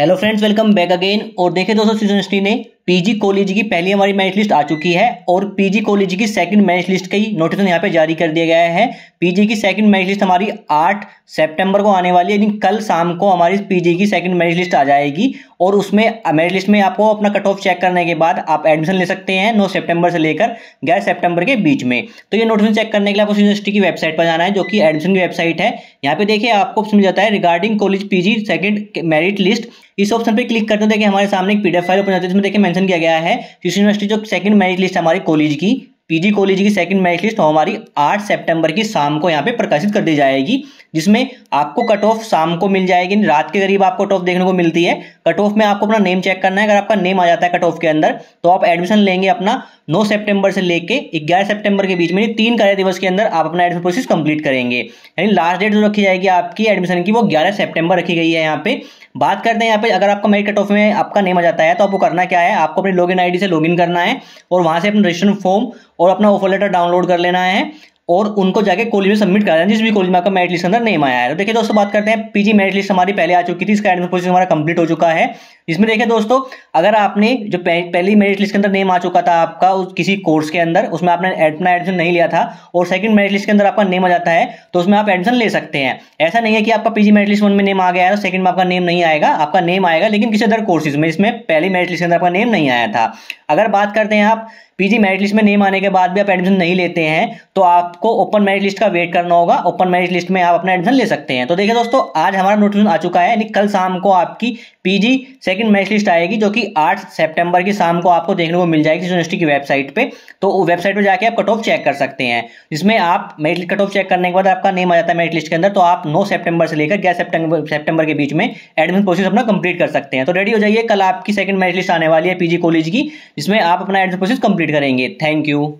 hello friends welcome back again और देखे दोस्तों सीजन हिस्ट्री ने पीजी कॉलेज की पहली हमारी मैरिट लिस्ट आ चुकी है और पीजी कॉलेज की सेकंड मैरिट लिस्ट का ही नोटिफिकेशन यहाँ पे जारी कर दिया गया है पीजी की सेकंड मैरिट लिस्ट हमारी 8 सितंबर को आने वाली है यानी कल शाम को हमारी पीजी की सेकंड मैरिट लिस्ट आ जाएगी और उसमें मैरिट लिस्ट में आपको अपना कट ऑफ चेक करने के बाद आप एडमिशन ले सकते हैं नौ सेप्टेम्बर से लेकर ग्यारह सेप्टेम्बर के बीच में तो ये नोटिफिकेशन चेक करने के लिए आपको यूनिवर्सिटी की वेबसाइट पर जाना है जो कि एडमिशन की वेबसाइट है यहाँ पे देखिए आपको ऑप्शन जाता है regarding college PG second merit list इस ऑप्शन पर क्लिक करते हैं देखिए हमारे सामने एक पीडीएफ फाइल ओपन जाती है जिसमें देखिए मेंशन किया गया है जिस यूनिवर्सिटी जो सेकंड मेरिट लिस्ट हमारे कॉलेज की पीजी कॉलेज की सेकंड मैरिट लिस्ट हमारी 8 सितंबर की शाम को यहाँ पे प्रकाशित कर दी जाएगी जिसमें आपको कट ऑफ शाम को मिल जाएगी रात के करीब आपको कट ऑफ देखने को मिलती है कट ऑफ में आपको अपना नेम चेक करना है अगर आपका नेम आ जाता है कट ऑफ के अंदर तो आप एडमिशन लेंगे अपना 9 सितंबर से लेके 11 सितंबर के बीच में तीन कार्य दिवस के अंदर आप अपना एडमिशन प्रोसेस कंप्लीट करेंगे यानी लास्ट डेट जो रखी जाएगी आपकी एडमिशन की वो 11 सितंबर रखी गई है यहाँ पे बात करते हैं यहाँ पे अगर आपका मेरी कट ऑफ में आपका नेम आ जाता है तो आपको करना क्या है आपको अपनी लॉग इन से लॉगिन करना है और वहां से अपना रजिस्ट्रेशन फॉर्म और अपना ऑफर लेटर डाउनलोड कर लेना है और उनको जाके कॉलेज में सबमिट करा हैं जिस भी कॉलेज में आपका मेरिट लिस्ट अंदर नेम आया है तो देखिए दोस्तों बात करते हैं पीजी मेरिट लिस्ट हमारी पहले आ चुकी थी इसका एडमिशन प्रोसेस हमारा कंप्लीट हो चुका है इसमें देखिए दोस्तों अगर आपने जो पहली मेरिट लिस्ट के अंदर नेम आ चुका था आपका उस किसी कोर्स के अंदर उसमें आपने अपना एडमिशन नहीं लिया था और सेकंड मेरिट लिस्ट के अंदर आपका नेम आ जाता है तो उसमें आप एडमिशन ले सकते हैं ऐसा नहीं है कि आपका पीजी मेरिट लिस्ट वन में नेम आ गया है तो सेकंड में आपका नेम नहीं आएगा आपका नेम आएगा लेकिन किसी अदर कोर्सेज में इसमें पहली मेरिट लिस्ट के अंदर आपका नेम नहीं आया था अगर बात करते हैं आप पीजी मेरिट लिस्ट में नेम आने के बाद भी आप एडमिशन नहीं लेते हैं तो आप आपको ओपन मैरिट लिस्ट का वेट करना होगा ओपन मैरिट लिस्ट में आप अपना एडमिशन ले सकते हैं तो देखिए दोस्तों आज हमारा नोटिफिकेशन आ चुका है यानी कल शाम को आपकी पीजी सेकंड मैरिज लिस्ट आएगी जो कि 8 सितंबर की शाम को आपको देखने को मिल जाएगी यूनिवर्सिटी की वेबसाइट पर तो वेबसाइट पर जाकर आप कट ऑफ चेक कर सकते हैं जिसमें आप मेरिट कट ऑफ चेक करने के बाद आपका नेम आ जाता है मेरिट लिस्ट के अंदर तो आप नौ सेप्टेम्बर से लेकर ग्यारह सेप्टेम्बर सेप्टेम्बर के बीच में एडमिशन प्रोसेस अपना कंप्लीट कर सकते हैं तो रेडी हो जाइए कल आपकी सेकंड मेरिट लिस्ट आने वाली है पीजी कॉलेज की जिसमें आप अपना एडमिशन प्रोसेस कंप्लीट करेंगे थैंक यू